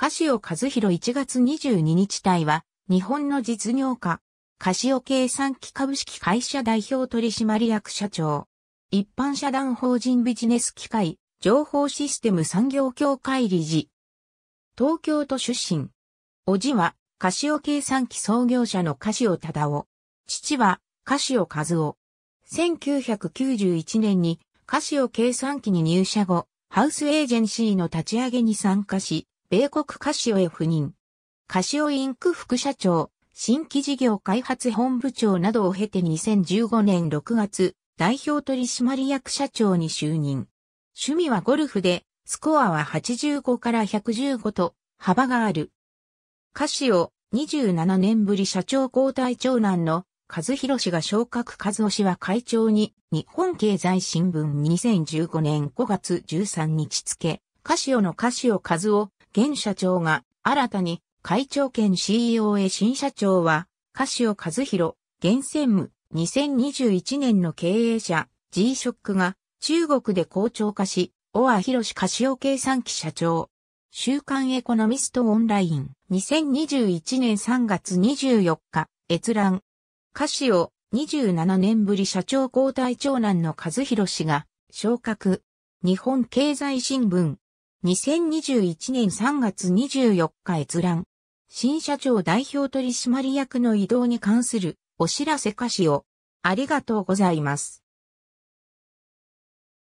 カシオ和弘1月22日隊は、日本の実業家、カシオ計算機株式会社代表取締役社長、一般社団法人ビジネス機会、情報システム産業協会理事。東京都出身。おじは、カシオ計算機創業者のカシオ忠夫。父は、カシオ和夫。1991年に、カシオ計算機に入社後、ハウスエージェンシーの立ち上げに参加し、米国カシオへ赴任。カシオインク副社長、新規事業開発本部長などを経て2015年6月、代表取締役社長に就任。趣味はゴルフで、スコアは85から115と幅がある。カシオ、27年ぶり社長交代長男の和弘氏が昇格和夫氏は会長に日本経済新聞2015年5月13日付、カシオのカシオ和夫、現社長が新たに会長兼 CEO へ新社長は、カシオ和弘、現専務、2021年の経営者、G-SHOCK が中国で好調化し、オアヒロシカシオ計算機社長。週刊エコノミストオンライン2021年3月24日閲覧。カシオ27年ぶり社長交代長男の和弘氏が昇格。日本経済新聞2021年3月24日閲覧。新社長代表取締役の異動に関するお知らせ歌詞をありがとうございます。